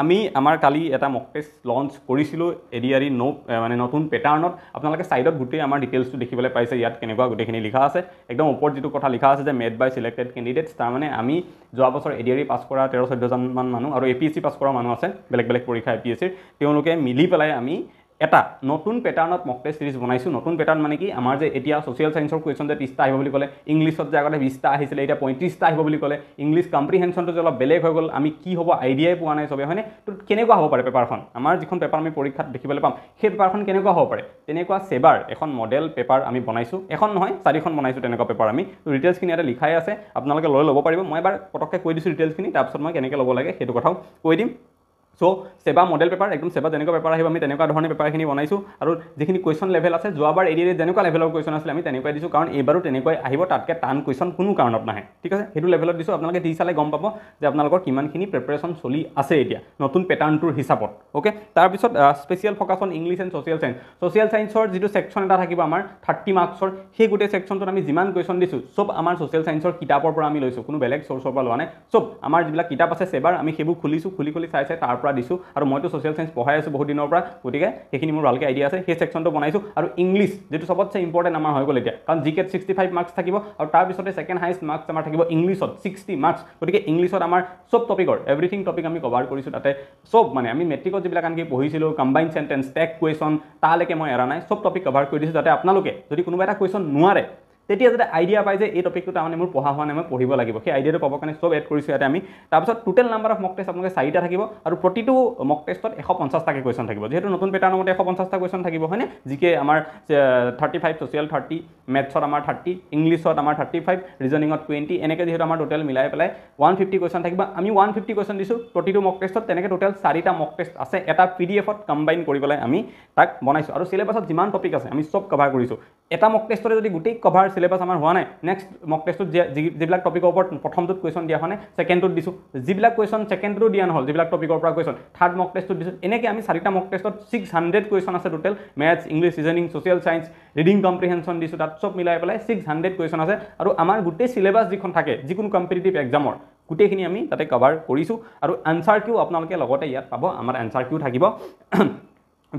আমি আমাৰ কালি এটা মক পেজ লঞ্চ কৰিছিলোঁ এডিয়াৰী নো মানে নতুন পেটাৰ্ণত আপোনালোকে ছাইডত গোটেই আমাৰ ডিটেইলছটো দেখিবলৈ পাইছে ইয়াত কেনেকুৱা গোটেইখিনি লিখা আছে একদম ওপৰত যিটো কথা লিখা আছে যে মেড বাই চিলেক্টেড কেণ্ডিডেটছ তাৰমানে আমি যোৱা বছৰ এডিয়াৰী পাছ কৰা তেৰ চৈধ্যজনমান মানুহ আৰু A P S C pass কৰা মানুহ আছে বেলেগ বেলেগ পৰীক্ষা এ পি এছ চিৰ তেওঁলোকে মিলি পেলাই আমি এটা নতুন পেটাৰ্ণত মক টেষ্ট ছিৰিজ বনাইছোঁ নতুন পেটাৰ্ণ মানে কি আমাৰ যে এতিয়া ছ'চিয়েল ছাইন্সৰ কুৱেশ্যন যে ত্ৰিছটা আহিব বুলি ক'লে ইংলিছত যে আগতে বিছটা আহিছিলে এতিয়া পঁয়ত্ৰিছটা আহিব বুলি ক'লে ইংলিছ কম্প্ৰিহেনশ্যনটো যে অলপ বেলেগ হৈ গ'ল আমি কি হ'ব আইডিয়াই পোৱা নাই চবে হয়নে তো কেনেকুৱা হ'ব পাৰে পেপাৰখন আমাৰ যিখন পেপাৰ আমি পৰীক্ষাত দেখিবলৈ পাম সেই পেপাৰখন কেনেকুৱা হ'ব পাৰে তেনেকুৱা ছেবাৰ এখন মডেল পেপাৰ আমি বনাইছোঁ এখন নহয় চাৰিখন বনাইছোঁ তেনেকুৱা পেপাৰ আমি তো ডিটেইলছখিনি এটা লিখাই আছে আপোনালোকে লৈ ল'ব পাৰিব মই এবাৰ পটককৈ কৈ দিছোঁ ডিটেইলছখিনি তাৰপিছত মই কেনেকৈ ল'ব লাগে সেইটো কথাও কৈ দিম চ' চেবা মডেল পেপাৰ একদম চেবা যেনেকুৱা পেপাৰ আহিব আমি তেনেকুৱা ধৰণে পেপাৰখিনি বনাইছোঁ আৰু যিখিনি কুৱেশ্যন লেভেল আছে যোৱাবাৰ এৰিয়াৰে যেনেকুৱা লেভেলৰ কুৱেশ্যন আছিলে আমি তেনেকুৱাই দিছোঁ কাৰণ এইবাৰো তেনেকুৱাই আহিব তাতকৈ টান কুৱেশ্যন কোনো কাৰণত নাহে ঠিক আছে সেইটো লেভেলত দিছোঁ আপোনালোকে দি চালে গম পাব যে আপোনালোকৰ কিমানখিনি প্ৰেপেৰেশ্যন চলি আছে এতিয়া নতুন পেটাৰ্ণটোৰ হিচাপত অ'কে তাৰপিছত special focus on English and social science social ছাইন্সৰ যিটো ছেকশ্যন এটা থাকিব আমাৰ থাৰ্টি মাৰ্কছৰ সেই গোটেই ছেকশ্যনটোত আমি যিমান কুৱেশ্যন দিছোঁ চব আমাৰ ছ'চিয়েল ছাইন্সৰ কিতাপৰ পৰা আমি লৈছোঁ কোনো বেলেগ চ'ৰ্চৰ পৰা লোৱা নাই চব আমাৰ যিবিলাক কিতাপ আছে চেবাৰ আমি সেইবোৰ খুলিছোঁ খুলি খুলি চাইছে তাৰ পৰা দিছোঁ আৰু মইতো ছ'চিয়েল ছায়েঞ্চ পঢ়াই আছোঁ বহুত দিনৰ পৰা গতিকে সেইখিনি মোৰ ভালকৈ আইডিয়া আছে সেই ছেকশ্যনটো বনাইছোঁ আৰু ইংলিছ যিটো সবতছে ইম্পৰ্টেণ্ট আমাৰ হৈ গ'ল এতিয়া কাৰণ জি কেত ছিক্সটি ফাইভ মাৰ্কছ থাকিব আৰু তাৰপিছতে ছেকেণ্ড হাইষ্ট মাৰ্কছ আমাৰ থাকিব ইংলিছত ছিক্সটি মাৰ্কছ গতিকে ইংলিছত আমাৰ চব টপিকৰ এভৰিথিং টপিক আমি কভাৰ কৰিছোঁ তাতে চব মানে আমি মেট্ৰিকত যিবিলাক আনকি পঢ়িছিলোঁ কম্বাইন চেণ্টেঞ্চ টেক কুৱেশ্যন তালৈকে মই এৰা নাই চব টপিক কভাৰ কৰি দিছোঁ যাতে আপোনালোকে যদি কোনোবা এটা কুৱেশ্যন নোৱাৰে তেতিয়া যাতে আইডিয়া পায় যে এই টপিকটো তাৰমানে মোৰ পঢ়া হোৱা নাই মই পঢ়িব লাগিব সেই আইডিয়াটো পাবৰ কাৰণে চব এড কৰিছোঁ ইয়াতে আমি তাৰপিছত total number of mock test আপোনালোকে চাৰিটা থাকিব আৰু প্ৰতিটো মক টেষ্টত এশ পঞ্চাছটাকৈ কুৱেশ্যন থাকিব যিহেতু নতুন পেটাৰ মতে এশ পঞ্চাছটা কুৱেশ্যন থাকিব হয়নে জি কে আমাৰ থাৰ্টি ফাইভ ছ'চিয়েল থাৰ্টি মেথছত আমাৰ থাৰ্টি ইংলিছত আমাৰ থাৰ্টি ফাইভ ৰিজনিঙত টুৱেণ্টি এনেকৈ যিহেতু আমাৰ টোটেল মিলাই পেলাই ওৱান ফিফটি কুৱেশ্যন থাকিব আমি ওৱান ফিফটি কুৱেশ্যন দিছোঁ প্ৰতিটো মক টেষ্টত তেনেকৈ টোটেল চাৰিটা মক টেষ্ট আছে এটা পি ডি এফত কম্বাইন কৰি পেলাই আমি তাক বনাইছোঁ আৰু চিলেবাছত যিমান টপিক আছে আমি চব কভাৰ কৰিছোঁ এটা মক টেষ্টৰে যদি গোটেই কভাৰ চিলেবাছ আমাৰ হোৱা নাই নেক্সট মক টেষ্টত যিবিলাক টপিকৰ ওপৰত প্ৰথমটোত কুৱেশ্যন দিয়া হোৱা নাই ছেকেণ্ডটোত দিছোঁ যিবিলাক কুৱেশ্যন ছেকেণ্ডটো দিয়া নহ'ল যিবিলাক টপিকৰ পৰা কুৱেশ্যন থাৰ্ড মক টেষ্টত দিছোঁ এনেকৈ আমি চাৰিটা মক টেষ্টত ছিক্স হাণ্ড্ৰেড কুৱেশ্যন আছে total maths English reasoning social science reading comprehension দিছোঁ তাত চব মিলাই পেলাই ছিক্স হাণ্ড্ৰেড কুৱেশ্যন আছে আৰু আমাৰ গোটেই চিলেবাছ যিখন থাকে যিকোনো কম্পিটিটিভ এক্সামৰ গোটেইখিনি আমি তাতে কভাৰ কৰিছোঁ আৰু এনচাৰ কিউ আপোনালোকে লগতে ইয়াত পাব আমাৰ এনচাৰ কিউ থাকিব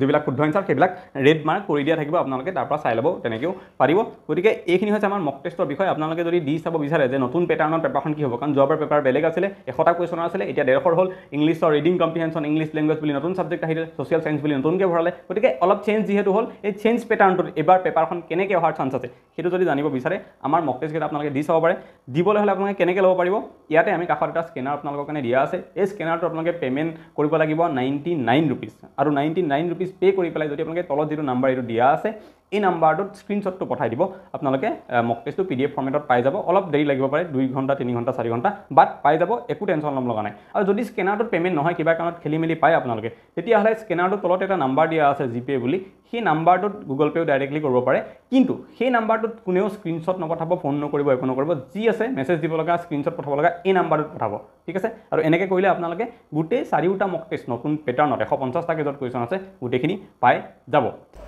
যিবিলাক শুদ্ধ এনচাৰ সেইবিলাক ৰেড মাৰ্ক কৰি দিয়া থাকিব আপোনালোকে তাৰ পৰা চাই ল'ব তেনেকৈও পাৰিব গতিকে এইখিনি হৈছে আমাৰ মক টেষ্টৰ বিষয়ে আপোনালোকে যদি দি চাব বিচাৰে যে নতুন পেটাৰ্ণৰ পেপাৰখন কি হ'ব কাৰণ যোৱাবাৰ পেপাৰ বেলেগ আছিলে এশটা কুৱেশ্যনৰ আছিলে এতিয়া ডেৰশৰ হ'ল ইংলিছৰ ৰিডিং কম্পিহেনশ্যন ইংলিছ লেংগুৱেজ বুলি নতুন ছাবজেক্ট আহিলে ছ'চিয়েল ছায়েন্স বুলি নতুনকৈ ভৰালে গতিকে অলপ চেঞ্জ যিহেতু হ'ল এই চেঞ্জ পেটাৰ্ণটোত এইবাৰ পেপাৰখন কেনেকৈ অহাৰ চান্স আছে সেইটো যদি জানিব বিচাৰে আমাৰ মক টেষ্টকেইটা আপোনালোকে দি চাব পাৰে দিবলৈ হ'লে আপোনালোকে কেনেকৈ ল'ব পাৰিব ইয়াতে আমি কাষত এটা স্কেনাৰ আপোনালোকৰ কাৰণে দিয়া আছে এই স্কেনাৰটো আপোনালোকে পে'মেণ্ট কৰিব লাগিব নাইণ্টি নাইন ৰুপিজ আৰু ninety nine rupees rupees pay' কৰি পেলাই যদি আপোনালোকে তলত যিটো নাম্বাৰ এইটো দিয়া আছে এই নাম্বাৰটোত স্ক্ৰীনশ্বটটো পঠাই দিব আপোনালোকে মক টেষ্টটো পি ডি এফ ফৰ্মেটত পাই যাব অলপ দেৰি লাগিব পাৰে দুই ঘণ্টা তিনি ঘণ্টা চাৰি ঘণ্টা বাট পাই যাব একো টেনশ্যন ল'ম লগা নাই আৰু যদি স্কেনাৰটোত পে'মেণ্ট নহয় কিবা কাৰণত খেলি মেলি পায় আপোনালোকে তেতিয়াহ'লে স্কেনাৰটোৰ তলত এটা নাম্বাৰ দিয়া আছে জি পে' বুলি সেই নাম্বাৰটোত গুগল পে' ডাইৰেক্টলি কৰিব পাৰে কিন্তু সেই নাম্বাৰটোত কোনেও স্ক্ৰীণশ্বট নপঠাব ফোন নকৰিব একো নকৰিব যি আছে মেছেজ দিব লগা স্ক্ৰীণশ্বট পঠাব লগা এই নাম্বাৰটোত পঠাব ঠিক আছে আৰু এনেকৈ কৰিলে আপোনালোকে গোটেই চাৰিওটা মক টেষ্ট নতুন পেটাৰ্ণত এশ পঞ্চাছটা কেজত কুৱেশ্যন আছে গোটেইখিনি পাই যাব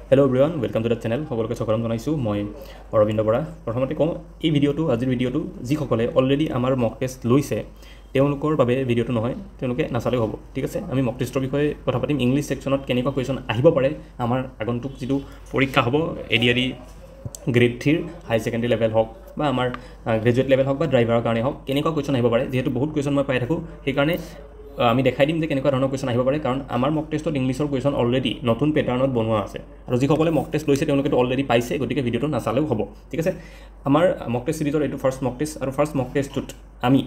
hello' Brian welcome to the channel সকলোকে স্বাগতম জনাইছোঁ মই অৰবিন্দ বৰা প্ৰথমতে কওঁ এই ভিডিঅ'টো আজিৰ ভিডিঅ'টো যিসকলে অলৰেডি আমাৰ মক টেষ্ট লৈছে তেওঁলোকৰ বাবে ভিডিঅ'টো নহয় তেওঁলোকে নাচালেও হ'ব ঠিক আছে আমি মক টেষ্টৰ বিষয়ে কথা পাতিম ইংলিছ ছেকশ্যনত কেনেকুৱা কুৱেশ্যন আহিব পাৰে আমাৰ আগন্তুক যিটো পৰীক্ষা হ'ব এডিআই গ্ৰেড থ্ৰীৰ হাই ছেকেণ্ডেৰী লেভেল হওক বা আমাৰ গ্ৰেজুৱেট লেভেল হওক বা ড্ৰাইভাৰৰ কাৰণে হওক কেনেকুৱা কুৱেশ্যন আহিব পাৰে যিহেতু বহুত কুৱেশ্যন মই পাই থাকোঁ সেইকাৰণে আমি দেখাই দিম যে কেনেকুৱা ধৰণৰ কুৱেশ্যন আহিব পাৰে কাৰণ আমাৰ মক টেষ্টত ইংলিছৰ কুৱেশ্যন অলৰেডি নতুন পেটাৰ্ণত বনোৱা আছে আৰু যিসকলে মক টেষ্ট লৈছে তেওঁলোকেতো অলৰেডি পাইছে গতিকে ভিডিঅ'টো নাচালেও হ'ব ঠিক আছে আমাৰ মক টেষ্ট চিৰিজৰ এইটো ফাৰ্ষ্ট মক টেষ্ট আৰু ফাৰ্ষ্ট মক টেষ্টটোত আমি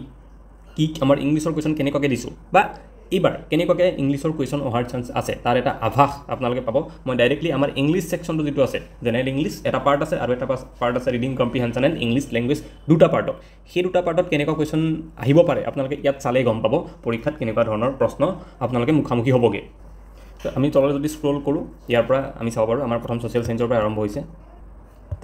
কি আমাৰ ইংলিছৰ কুৱেশ্যন কেনেকুৱাকৈ দিছোঁ বা এইবাৰ কেনেকুৱাকৈ ইংলিছৰ কুৱেশ্যন অহাৰ চান্স আছে তাৰ এটা আভাস আপোনালোকে পাব মই ডাইৰেক্টলি আমাৰ ইংলিছ ছেকশ্যনটো যিটো আছে জেনেৰেল ইংলিছ এটা পাৰ্ট আছে আৰু এটা পাৰ্ট আছে reading comprehension and English language দুটা পাৰ্টত সেই দুটা পাৰ্টত কেনেকুৱা কুৱেশ্যন আহিব পাৰে আপোনালোকে ইয়াত চালেই গম পাব পৰীক্ষাত কেনেকুৱা ধৰণৰ প্ৰশ্ন আপোনালোকে মুখামুখি হ'বগৈ আমি তললৈ যদি স্ক্ৰল কৰোঁ ইয়াৰ পৰা আমি চাব পাৰোঁ আমাৰ প্ৰথম ছ'চিয়েল চাইঞ্চৰ পৰা আৰম্ভ হৈছে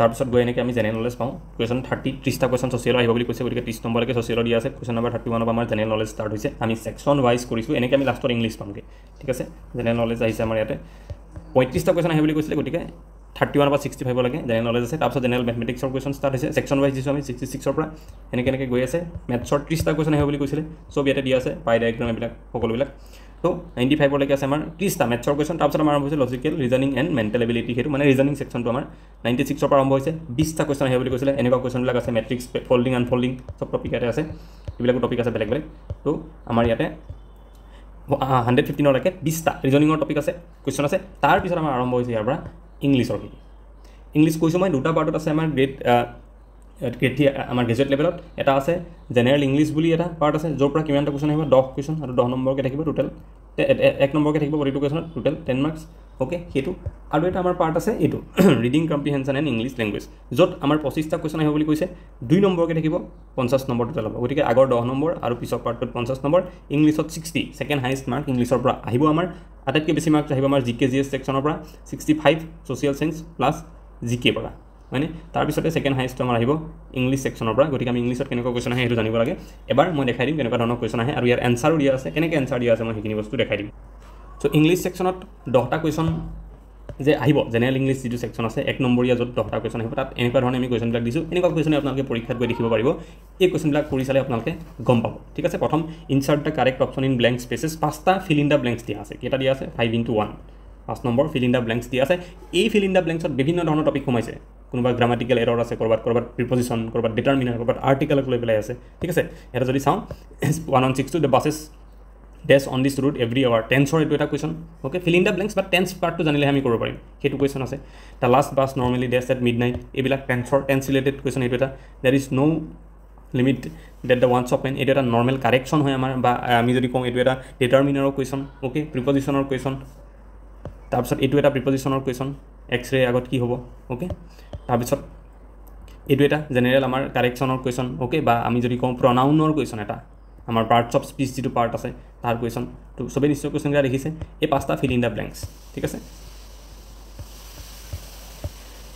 তাৰপিছত গৈ এনেকৈ আমি জেনেৰেল নলেজ পাওঁ কুৱেশ্যন থাৰ্টি ত্ৰিছটা কুৱেশ্যন ছ'চিয়েলৰ আহিব বুলি কৈছে গতিকে ত্ৰিছ নম্বৰলৈকে ছ'চিয়েলৰ দিয়া আছে কুৱেশ্যন নম্বৰ থাৰ্টি ওৱানৰ আমাৰ জেনেৰেল নলেজ ষ্টাৰ্ট হৈছে আমি ছেকশ্যন ৱাইজ কৰিছোঁ এনেকৈ আমি লাষ্টত ইংলিছ পামগৈ ঠিক আছে জেনেৰেল নলেজ আহিছে আমাৰ ইয়াতে পঁয়ত্ৰিছটা কুৱেশ্যন আহিব বুলি কৈছিলে গতিকে থাৰ্টি ওৱান বা ছিক্সটি ফাইভ লাগে জেনেৰেল নলেজ আছে তাৰপিছত জেনেৰেল মেথমেটিক্সৰ কুৱেশ্যন ষ্টাৰ্ট হৈছে ছেকশ্যন ৱাইজ দিছোঁ আমি ছিক্সটি ছিক্সৰ পৰা এনেকৈ এনেকৈ গৈ আছে মেথছৰ ত্ৰিছটা কুৱেশ্যন আহিব বুলি কৈছিলে চব ইয়াতে দিয়া আছে পাই ডায়েগ্ৰাম এইবিলাক সকলোবিলাক চ' নাইণ্টি ফাইভলৈকে আছে আমাৰ ত্ৰিছটা মেথছৰ কুৱেশ্যন তাৰপিছত আমাৰ আৰম্ভ হৈছে logical reasoning and mental ability সেইটো মানে ৰিজনিং ছেকশ্যনটো আমাৰ নাইণ্টি ছিক্সৰ পৰা আৰম্ভ হৈছে বিছটা কুৱেশ্যন আহে বুলি কৈছিলে এনেকুৱা কুৱেশ্যনবিলাক আছে মেট্ৰিক্স ফল্ডিং আনফল্ডিং চব টপিক ইয়াতে আছে এইবিলাকো টপিক আছে বেলেগ বেলেগ ত' আমাৰ ইয়াতে হাণ্ড্ৰেড ফিফটিনলৈকে বিছটা ৰিজনিঙৰ টপিক আছে কুৱেশ্যন আছে তাৰপিছত আমাৰ আৰম্ভ হৈছে ইয়াৰ পৰা ইংলিছৰ খেতি ইংলিছ কৈছোঁ মই দুটা পাৰ্টত আছে আমাৰ গ্ৰেড গ্ৰেডি আমাৰ গ্ৰেজুৱেট লেভেলত এটা আছে জেনেৰেল ইংলিছ বুলি এটা পাৰ্ট আছে য'ৰ পৰা কিমানটা কুৱেশ্যন আহিব দহ কুৱেশ্যন আৰু দহ নম্বৰকৈ থাকিব টোটেল এক নম্বৰকৈ থাকিব প্ৰতিটো কুৱেশ্যনত টোটেল টেন মাৰ্কছ অ'কে সেইটো আৰু এটা আমাৰ পাৰ্ট আছে এইটো reading comprehension and English language য'ত আমাৰ পঁচিছটা কুৱেশ্যন আহিব বুলি কৈছে দুই নম্বৰকৈ থাকিব পঞ্চাছ নম্বৰ টোটেল হ'ব গতিকে আগৰ দহ নম্বৰ আৰু পিছৰ পাৰ্টটোত পঞ্চাছ নম্বৰ ইংলিছত ছিক্সটি ছেকেণ্ড হাইষ্ট মাৰ্ক ইংলিছৰ পৰা আহিব আমাৰ আটাইতকৈ বেছি মাৰ্কছ আহিব আমাৰ জি কে জি এছ ছেকশ্যনৰ পৰা sixty five social science plus G কেৰ পৰা হয়নে তাৰপিছতে ছেকেণ্ড হায়েষ্ট আমাৰ আহিব ইংলিছ ছেকশ্যনৰ পৰা গতিকে আমি ইংলিছত কেনেকুৱা কুৱেশ্যন আহে সেইটো জানিব লাগে এবাৰ মই দেখাই দিম কেনেকুৱা ধৰণৰ কুৱেশ্যন আহে আৰু ইয়াৰ এনচাৰো দিয়া আছে কেনেকৈ এনচাৰ দিয়া আছে মই সেইখিনি বস্তু দেখাই দিম চ' ইংলিছ ছেকশ্যনত দহটা কুৱেশ্যন যে আহিব জেনেৰেল ইংলিছ যিটো ছেকশ্যন আছে এক নম্বৰীয়া য'ত দহটা কুৱেশ্যন আহিব তাত এনেকুৱা ধৰণে আমি কুৱেশ্যনবিলাক দিছোঁ এনেকুৱা কুৱেশ্যনে আপোনালোকে পৰীক্ষাত গৈ দেখিব পাৰিব এই কুৱেশ্যনবিলাক কৰি চালে আপোনালোকে গম পাব ঠিক আছে প্ৰথম insert the correct option in blank spaces পাঁচটা ফিল ইন দ্য ব্লেংকছ দিয়া আছে কেইটা দিয়া আছে ফাইভ ইন টু ওৱান পাঁচ নম্বৰ ফিল ইন দ্য ব্লেংকছ দিয়া আছে এই ফিল ইন দ্য ব্লেংকছত বিভিন্ন ধৰণৰ টপিক সোমাইছে কোনোবা গ্ৰামাটিকেল এৰৰ আছে ক'ৰবাত ক'ৰবাত প্ৰিপজিশ্যন ক'ৰবাত ডিটাৰমিনেণ্ট ক'ৰবাত আৰ্টিকেলক লৈ পেলাই আছে ঠিক আছে এটা যদি চাওঁ ওৱান অন চিক্সটো the buses dash on this route every hour টেন্সৰ এইটো এটা question okay fill in the blanks বা টেন্স পাৰ্টটো জানিলেহে আমি কৰিব পাৰিম সেইটো কুৱেশ্যন আছে the last bus normally dash at midnight এইবিলাক টেন্সৰ টেন্স ৰিলেটেড কুৱেশ্যন এইটো এটা that is no' limit date the ওৱান্স অফ মেন এইটো এটা নৰ্মেল কাৰেকশ্যন হয় আমাৰ বা আমি যদি কওঁ এইটো এটা ডিটাৰমিনৰ কুৱেশ্যন অ'কে প্ৰিপজিশ্যনৰ কুৱেশ্যন তাৰপিছত এইটো এটা প্ৰিপজিশ্যনৰ কুৱেশ্যন এক্স ৰে আগত কি হ'ব অ'কে তাৰপিছত এইটো এটা জেনেৰেল আমাৰ কাৰেকশ্যনৰ কুৱেশ্যন অ'কে বা আমি যদি কওঁ প্ৰনাউনৰ কুৱেশ্যন এটা আমাৰ পাৰ্টছ অফ স্পীচ যিটো পাৰ্ট আছে তাৰ কুৱেশ্যন তো চবেই নিশ্চয় কুৱেশ্যনকেইটা দেখিছে এই পাঁচটা ফিল ইন দ্য ব্লেংকছ ঠিক আছে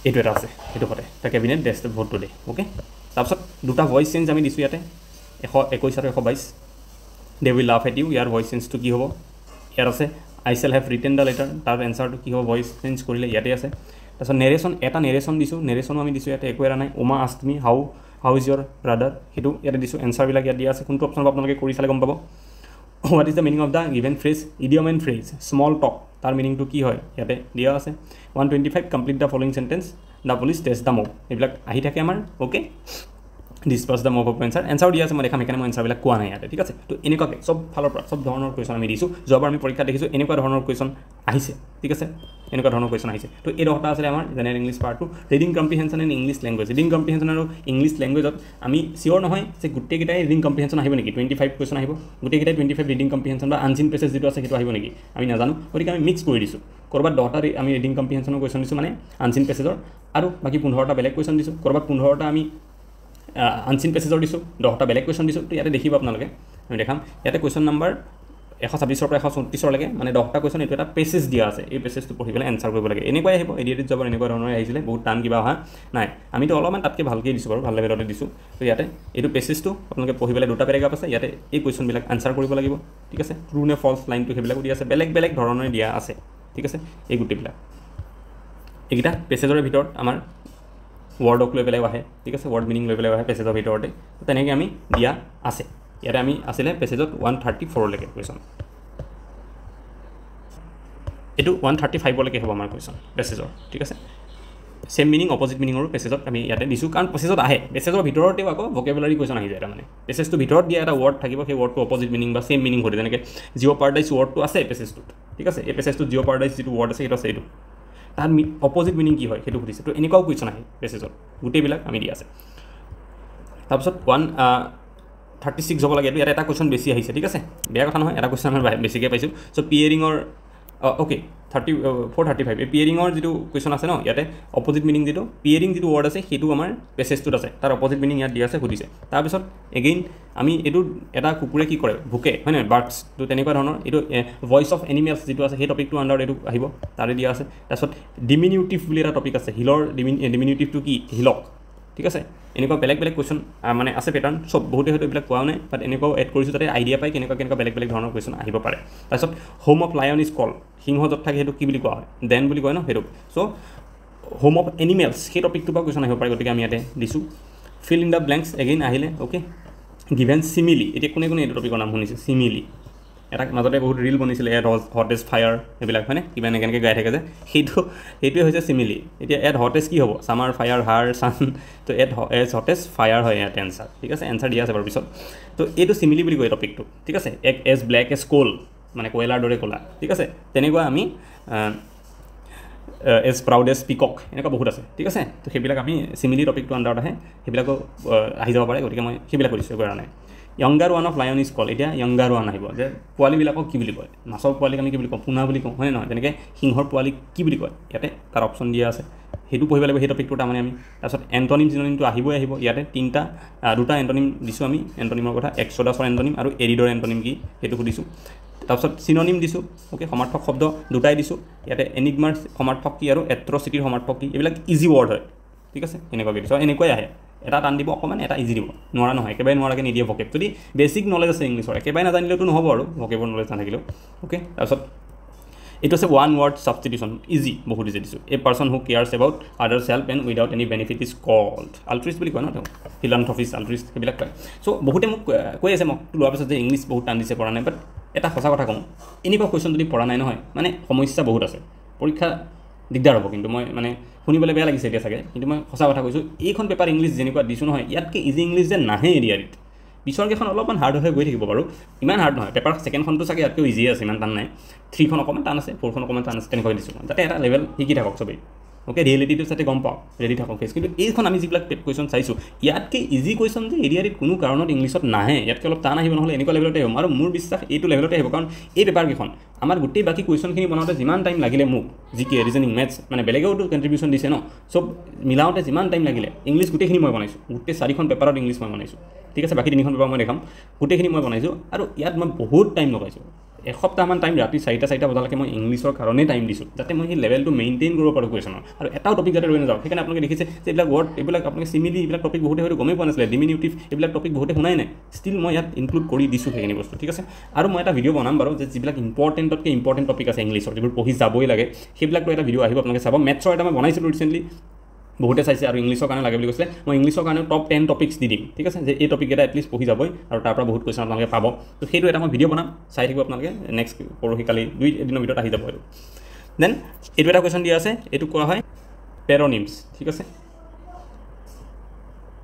এইটো এটা আছে সেইটো সতে the cabinet dash vote today okay তাৰপিছত দুটা ভইচ চেঞ্জ আমি দিছোঁ ইয়াতে এশ একৈছ আৰু এশ বাইছ they will love at you year voice চেঞ্জটো কি হ'ব ইয়াত আছে I shall have written the letter তাৰ এনচাৰটো কি হ'ব ভইচ চেঞ্জ কৰিলে ইয়াতে আছে তাৰপিছত নেৰেশ্যন এটা নেৰেশ্যন দিছোঁ নেৰেশ্যনো আমি দিছোঁ ইয়াতে একো এৰা নাই উমা আষ্টমি how how is your brother সেইটো ইয়াতে দিছোঁ এনচাৰবিলাক ইয়াত দিয়া আছে কোনটো অপশ্যন আপোনালোকে কৰি চালে গম পাব what is the meaning of the even phrase idiom and phrase small talk তাৰ মিনিংটো কি হয় ইয়াতে দিয়া আছে one twenty five complete the following sentence the police test the mob এইবিলাক আহি থাকে আমাৰ okay disperse the mob of answer answer দিয়া আছে মই দেখাম সেইকাৰণে মই এনচাৰবিলাক কোৱা নাই ইয়াতে ঠিক আছে তো এনেকুৱাকৈ চব ফালৰ পৰা চব ধৰণৰ কুৱেশ্যন আমি দিছোঁ যোৱাবাৰ আমি পৰীক্ষাত দেখিছোঁ এনেকুৱা ধৰণৰ কুৱেশ্যন আহিছে ঠিক আছে এনেকুৱা ধৰণৰ কুৱেশ্যন আহিছে তো এই দহটা আছিলে আমাৰ জেনেৰেল ইংলিছ পাৰ্টটো reading comprehension and English language reading comprehension আৰু ইংলিছ লেংগুৱেজত আমি চিয়ৰ নহয় যে গোটেইকেইটাই ৰিডিং কম্প্ৰিহেনশ্যন আহিব নেকি টুৱেণ্টি ফাইভ কুৱেশ্যন আহিব গোটেইকেইটাই টুৱেণ্টি ফাইভ ৰিডিং কম্প্ৰিহেনশ্যন বা আনচিন পেচেজ যিটো আছে সেইটো আহিব নেকি আমি নাজানো গতিকে আমি মিক্স কৰি দিছোঁ ক'ৰবাত দহটা আমি ৰিডিং কম্প্ৰিহেনশ্যনৰ কুৱেশ্যন দিছোঁ মানে আনচিন পেচেজৰ আৰু বাকী পোন্ধৰটা বেলেগ কুৱেশ্যন দিছোঁ ক'ৰবাত পোন্ধৰটা আমি আনচিন পেচেজৰ দিছোঁ দহটা বেলেগ কুৱেশ্যন দিছোঁ তো ইয়াতে দেখিব আপোনালোকে আমি দেখাম ইয়াতে কুৱেশ্যন নাম্বাৰ এশ ছাব্বিছৰ পৰা এশ চৌত্ৰিছলৈকে মানে দহটা কুৱেশ্যন এইটো এটা পেছেজ দিয়া আছে এই পেচেজটো পঢ়ি পেলাই এনচাৰ কৰিব লাগে এনেকুৱাই আহিব এডিটেড জবৰ এনেকুৱা ধৰণৰ আহিছিলে বহুত টান কিবা অহা নাই আমিতো অলপমান তাতকৈ ভালকৈ দিছোঁ বাৰু ভাল লেভেলতে দিছোঁ তো ইয়াতে এইটো পেছেজটো আপোনালোকে পঢ়ি পেলাই দুটা পেৰেগ্ৰাফ আছে ইয়াতে এই কুৱেশ্যনবিলাক আনচাৰ কৰিব লাগিব ঠিক আছে ট্ৰু নে ফল্চ লাইনটো সেইবিলাকো দিয়া আছে বেলেগ বেলেগ ধৰণে দিয়া আছে ঠিক আছে এই গোটেইবিলাক এইকেইটা পেছেজৰ ভিতৰত আমাৰ ৱৰ্ডক লৈ পেলাইও আহে ঠিক আছে ৱৰ্ড মিনিং লৈ পেলাইও আহে পেছেজৰ ভিতৰতে তেনেকৈ আমি দিয়া আছে ইয়াতে আমি আছিলে পেছেজত ওৱান থাৰ্টি ফ'ৰলৈকে কুৱেশ্যন এইটো ওৱান থাৰ্টি ফাইভলৈকে হ'ব আমাৰ কুৱেশ্যন পেছেজৰ ঠিক আছে ছেম মিনিং অপজিট মিনিঙৰো পেছেজত আমি ইয়াতে দিছোঁ কাৰণ পেছেজত আহে পেছেজৰ ভিতৰতেও আকৌ ভকেবুলাৰী কুৱেশ্যন আহি যায় তাৰমানে পেছেজটো ভিতৰত দিয়া এটা ৱৰ্ড থাকিব সেই ৱৰ্ডটো অপজিট মিনিং বা ছেম মিনিং হ'ব তেনেকৈ জিঅ' পাৰাডাইজ ৱৰ্ডটো আছে পেছেজটোত ঠিক আছে এই পেছেজটোত জিঅ' পাৰাডাইজ যিটো ৱৰ্ড আছে সেইটো আছে এইটো তাত অপজিট মিনিং কি হয় সেইটো সুধিছে তো এনেকুৱাও কুৱেশ্যন আহে পেছেজত গোটেইবিলাক আমি দি আছে তাৰপিছত ওৱান থাৰ্টি ছিক্স হ'ব লাগে এইটো ইয়াত এটা কুৱেশ্যন বেছি আহিছে ঠিক আছে বেয়া কথা নহয় এটা কুৱেশ্যন আমি বেছিকৈ পাইছোঁ চ' পিয়েৰিঙৰ okay thirty four thirty five এই পিয়েৰিঙৰ যিটো কুৱেশ্যন আছে ন ইয়াতে অপজিট মিনিং যিটো পিয়েৰিং যিটো ৱৰ্ড আছে সেইটো আমাৰ পেচেজটোত আছে তাৰ অপজিট মিনিং ইয়াত দিয়া আছে সুধিছে তাৰপিছত এগেইন আমি এইটো এটা কুকুৰে কি কৰে ভোকে হয় নাই বাৰ্ডছটো তেনেকুৱা ধৰণৰ এইটো ভইচ অফ এনিমেলছ যিটো আছে সেই টপিকটোৰ আণ্ডাৰত এইটো আহিব তাৰে দিয়া আছে তাৰপিছত ডিমিনিউটিভ বুলি এটা টপিক আছে হিলৰ ডিমিনিউটিভটো কি হিলক ঠিক আছে এনেকুৱা বেলেগ বেলেগ কুৱেশ্যন মানে আছে পেটাৰ্ণ চব বহুতে হয়তো এইবিলাক কোৱা নাই বাট এনেকুৱাও এড কৰিছোঁ যাতে আইডিয়া পায় কেনেকুৱা কেনেকুৱা বেলেগ বেলেগ ধৰণৰ কুৱেশ্যন আহিব পাৰে তাৰপিছত home of lion is call সিংহ য'ত থাকে সেইটো কি বুলি কোৱা হয় দেন বুলি কয় ন সেইটোক চ' হোম অফ এনিমেলছ সেই টপিকটোৰ পৰা কুৱেশ্যন আহিব পাৰে গতিকে আমি ইয়াতে দিছোঁ fill in the blanks again আহিলে অ'কে গিভেন চিমিলি এতিয়া কোনে কোনে এইটো টপিকৰ নাম শুনিছে চিমিলি এটাক মাজতে বহুত ৰিল বনিছিলে এড হজ হট ফায়াৰ সেইবিলাক হয়নে কিবা এনেকৈ গাই থাকে যে সেইটো সেইটোৱে হৈছে চিমিলি এতিয়া এড হটেষ্ট কি হ'ব summer fire her sun to' এড এজ হটেষ্ট ফায়াৰ হয় ইয়াত এনচাৰ ঠিক আছে এনচাৰ দিয়া আছে বাৰু পিছত ত' এইটো চিমিলি বুলি কয় টপিকটো ঠিক আছে এক এজ ব্লেক এজ ক'ল মানে কয়লাৰ দৰে ক'লা ঠিক আছে তেনেকুৱা আমি এজ প্ৰাউড এজ পিকক এনেকুৱা বহুত আছে ঠিক আছে ত' সেইবিলাক আমি চিমিলি টপিকটো আণ্ডাৰত আহে সেইবিলাকো আহি যাব পাৰে গতিকে মই সেইবিলাক কৰিছোঁ কাৰণে younger one of lion is call এতিয়া ইয়াংগাৰ ওৱান আহিব যে পোৱালিবিলাকক কি বুলি কয় মাছৰ পোৱালিক আমি কি বুলি কওঁ পোনা বুলি কওঁ হয়নে নহয় যেনেকৈ সিংহৰ পোৱালিক কি বুলি কয় ইয়াতে তাৰ অপশ্যন দিয়া আছে সেইটো পঢ়িব লাগিব সেই টপিকটো তাৰমানে আমি তাৰপিছত এণ্টনিম জিনিমটো আহিবই আহিব ইয়াতে তিনিটা দুটা এণ্টনিম দিছোঁ আমি এণ্টনিমৰ কথা এক্সডাছৰ এণ্টনিম আৰু এৰিডৰ এণ্টনিম কি সেইটো সুধিছোঁ তাৰপিছত চিননিম দিছোঁ অ'কে সমাৰ্থক শব্দ দুটাই দিছোঁ ইয়াতে এনিগমাৰ সমাৰ্থক কি আৰু এট্ৰচিটিৰ সমাৰ্থক কি এইবিলাক ইজি ৱৰ্ড হয় ঠিক আছে এনেকুৱাকৈ দিছোঁ এনেকুৱাই আহে এটা টান দিব অকণমান এটা ইজি দিব নোৱাৰা নহয় একেবাৰে নোৱাৰাকৈ নিদিয়ে ভকেব যদি বেছিক নলেজ আছে ইংলিছৰ একেবাৰে নাজানিলেওতো নহ'ব আৰু ভকেবৰ নলেজ নাথাকিলেও অ'কে তাৰপিছত এইটো আছে ওৱান ৱৰ্ড ছাবষ্টিটিউশ্যন ইজি বহুত ইজি দিছোঁ a person who cares about other self and without any benefit is called altruist বুলি কয় ন তেওঁ ফিলানথফিষ্ট আল্ট্ৰিষ্ট সেইবিলাক কয় চ' বহুতে মোক কৈ আছে মোক লোৱাৰ পিছত যে ইংলিছ বহুত টান দিছে পৰা নাই বাট এটা সঁচা কথা কওঁ এনেকুৱা কুৱেশ্যন যদি পৰা নাই নহয় মানে সমস্যা বহুত আছে পৰীক্ষা দিগদাৰ হ'ব কিন্তু মই মানে শুনিবলৈ বেয়া লাগিছে এতিয়া চাগে কিন্তু মই সঁচা কথা কৈছোঁ এইখন পেপাৰ ইংলিছ যেনেকুৱা দিছোঁ নহয় ইয়াতকৈ ইজি ইংলিছ যে নাহে এৰিয়াত পিছৰকেইখন অলপমান হাৰ্ড হৈ গৈ থাকিব বাৰু ইমান হাৰ্ড নহয় পেপাৰ ছেকেণ্ডখনটো চাগে ইয়াতকৈ ইজিয়ে আছে ইমান টান নাই থ্ৰীখন অকণমান টান আছে ফ'ৰখন অকণমান টান আছে তেনেকৈ দিছোঁ যাতে এটা লেভেল শিকি থাকক চবেই অ'কে ৰিয়েলিটিটো যাতে গম পাওঁ ৰেডি থাকক ফেচ কিন্তু এইখন আমি যিবিলাক কুৱেশ্যন চাইছোঁ ইয়াতকৈ ইজি কুৱেশ্যন যে এৰিয়াৰ কোনো কাৰণত ইংলিছত নাহে ইয়াতকৈ অলপ টান আহিব নহ'লে এনেকুৱা লেভেলতে আহিব আৰু মোৰ বিশ্বাস এইটো লেভেলতে আহিব কাৰণ এই পেপাৰকেইখন আমাৰ গোটেই বাকী কুৱেশ্যনখিনি বনাওঁতে যিমান টাইম লাগিলে মোক জি কে ৰিজনিং মেথছ মানে বেলেগেওতো কণ্ট্ৰিবিউশ্যন দিছে ন চব মিলাওঁতে যিমান টাইম লাগিলে ইংলিছ গোটেইখিনি মই বনাইছোঁ গোটেই চাৰিখন পেপাৰত ইংলিছ মই বনাইছোঁ ঠিক আছে বাকী তিনিখন পেপাৰ মই দেখাম গোটেইখিনি মই বনাইছোঁ আৰু ইয়াত মই বহুত টাইম লগাইছোঁ এসপ্তাহমান টাইম ৰাতি চাৰিটা চাৰিটা বজালৈকে মই ইংলিছৰ কাৰণেই টাইম দিছোঁ যাতে মই সেই লেভেলটো মেইনটেইন কৰিব পাৰোঁ কুৱেশ্যনৰ আৰু এটাও টপিক যাতে ৰৈ নাযাওঁ সেইকাৰণে আপোনালোকে দেখিছে যে এইবিলাক ৱৰ্ড এইবিলাক আপোনালোকে চিমিলি এইবিলাক টপিক বহুতে হয়তো গমেই পোৱা নাছিলে ডিমিনিউটিভ এইবিলাক টপিক বহুতে শুনাই নাই ষ্টিল মই ইয়াত ইনক্লুড কৰি দিছোঁ সেইখিনি বস্তু ঠিক আছে আৰু মই এটা ভিডিঅ' বনাম বাৰু যে যিবিলাক ইম্পৰ্টেণ্টতকৈ ইম্পৰ্টেণ্ট টপিক আছে ইংলিছৰ যিবোৰ পঢ়ি যাবই লাগে সেইবিলাক এটা ভিডিঅ' আহিব আপোনালোকে চাব মেথছৰ এটা মই বনাইছিলোঁ ৰিচেণ্টলি বহুতে চাইছে আৰু ইংলিছৰ কাৰণে লাগে বুলি কৈছে মই ইংলিছৰ কাৰণে টপ টেন টপিকছ দি দিম ঠিক আছে যে এই টপিককেইটা এটলিষ্ট পঢ়ি যাবই আৰু তাৰ পৰা বহুত কুৱেশ্যন আপোনালোকে পাব তো সেইটো এটা মই ভিডিঅ' বনাম চাই থাকিব আপোনালোকে নেক্সট পৰহি কালি দুই এদিনৰ ভিতৰত আহি যাব এইটো দেন এইটো এটা কুৱেশ্যন দিয়া আছে এইটো কোৱা হয় পেৰনিমছ ঠিক আছে